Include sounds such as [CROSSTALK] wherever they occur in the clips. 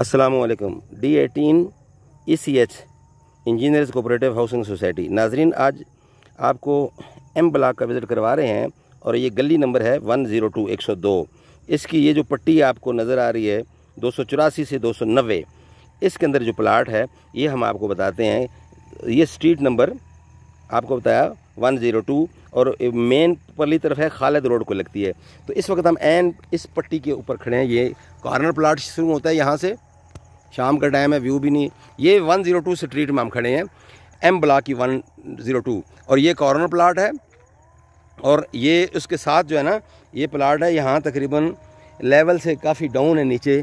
असलकम D eighteen E C H engineers cooperative housing society नाजरीन आज आपको एम ब्लाक का विज़िट करवा रहे हैं और ये गली नंबर है वन ज़ीरो टू एक सौ दो इसकी ये जो पट्टी आपको नज़र आ रही है दो सौ चौरासी से दो सौ नब्बे इसके अंदर जो प्लाट है ये हम आपको बताते हैं ये स्ट्रीट नंबर आपको बताया वन ज़ीरो टू और मेन पली तरफ है खालिद रोड को लगती है तो इस वक्त हम एन इस पट्टी के ऊपर खड़े हैं ये कॉर्नर प्लाट शुरू होता है यहाँ से शाम का टाइम है व्यू भी नहीं ये 102 स्ट्रीट में हम खड़े हैं एम ब्लॉक की 102 और ये कॉर्नर प्लाट है और ये उसके साथ जो है ना ये प्लाट है यहाँ तकरीबन लेवल से काफ़ी डाउन है नीचे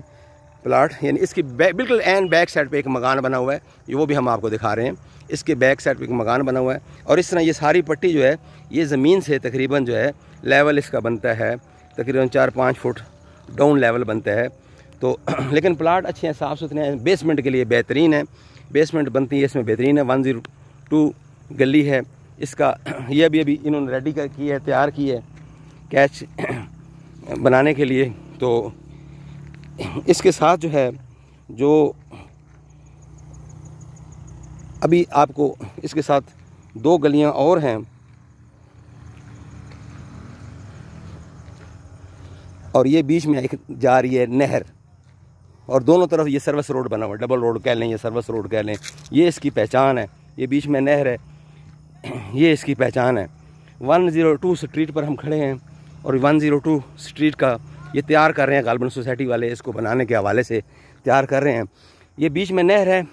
प्लाट यानी इसकी बिल्कुल एन बैक साइड पे एक मकान बना हुआ है वो भी हम आपको दिखा रहे हैं इसके बैक साइड पे एक मकान बना हुआ है और इस तरह ये सारी पट्टी जो है ये ज़मीन से तकरीबन जो है लेवल इसका बनता है तकरीबन चार पाँच फुट डाउन लेवल बनता है तो [CLEARS THROAT] लेकिन प्लाट अच्छे हैं साफ़ सुथरे हैं बेसमेंट के लिए बेहतरीन है बेसमेंट बनती है इसमें बेहतरीन है वन ज़ीरो टू गली है इसका यह भी अभी इन्होंने रेडी कर की है तैयार की है कैच [CLEARS THROAT] बनाने के लिए तो [CLEARS THROAT] इसके साथ जो है जो अभी आपको इसके साथ दो गलियां और हैं और ये बीच में एक जा रही है नहर और दोनों तरफ ये सर्विस रोड बना हुआ डबल रोड कह लें या सर्विस रोड कह लें ये इसकी पहचान है ये बीच में नहर है [CLEARS THROAT] ये इसकी पहचान है 102 स्ट्रीट पर हम खड़े हैं और 102 स्ट्रीट का ये तैयार कर रहे हैं गालबन सोसाइटी वाले इसको बनाने के हवाले से तैयार कर रहे हैं ये बीच में नहर है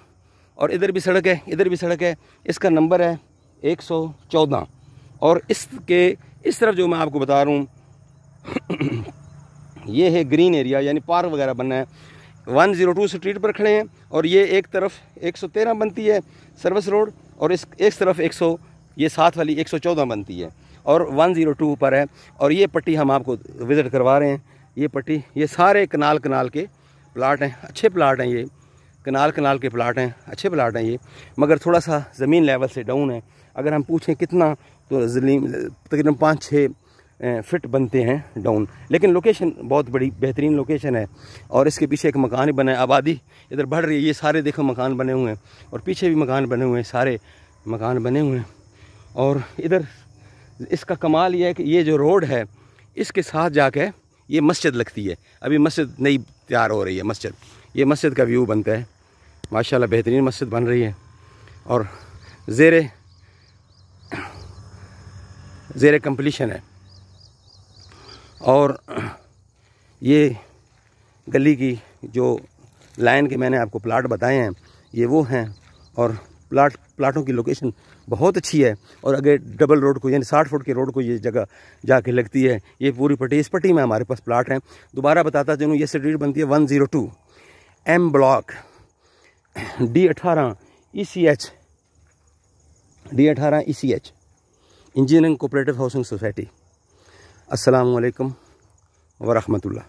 और इधर भी सड़क है इधर भी सड़क है इसका नंबर है चौदह और इसके इस तरफ जो मैं आपको बता रहा हूँ [CLEARS THROAT] ये है ग्रीन एरिया यानी पार्क वगैरह बनना है वन ज़ीरो टू स्ट्रीट पर खड़े हैं और ये एक तरफ एक सौ तेरह बनती है सर्विस रोड और इस एक तरफ एक सौ ये साथ वाली एक सौ चौदह बनती है और वन ज़ीरो टू पर है और ये पट्टी हम आपको विज़िट करवा रहे हैं ये पट्टी ये सारे कनाल कनाल के प्लाट हैं अच्छे प्लाट हैं ये कनाल कनाल के प्लाट हैं अच्छे प्लाट हैं ये मगर थोड़ा सा ज़मीन लेवल से डाउन है अगर हम पूछें कितना तो तकरीबन पाँच छः फिट बनते हैं डाउन लेकिन लोकेशन बहुत बड़ी बेहतरीन लोकेशन है और इसके पीछे एक मकान बना है आबादी इधर बढ़ रही है ये सारे देखो मकान बने हुए हैं और पीछे भी मकान बने हुए हैं सारे मकान बने हुए हैं और इधर इसका कमाल यह है कि ये जो रोड है इसके साथ जाके ये मस्जिद लगती है अभी मस्जिद नई तैयार हो रही है मस्जिद ये मस्जिद का व्यू बनता है माशाल्लाह बेहतरीन मस्जिद बन रही है और ज़ेर ज़ेर कम्पलीशन है और ये गली की जो लाइन के मैंने आपको प्लाट बताए हैं ये वो हैं और प्लाट प्लाटों की लोकेशन बहुत अच्छी है और अगर डबल रोड को यानी साठ फुट के रोड को ये जगह जाके लगती है ये पूरी पट्टी इस पट्टी में हमारे पास प्लाट हैं दोबारा बताता चलूँ ये स्ट्रीट बनती है one zero two M block D अठारह ई सी एच डी अठारह E C H engineering cooperative housing society असलकम वरहमतुल्ला